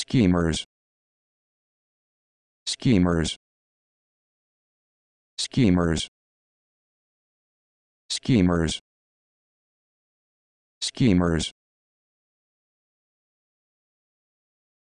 schemers schemers schemers schemers schemers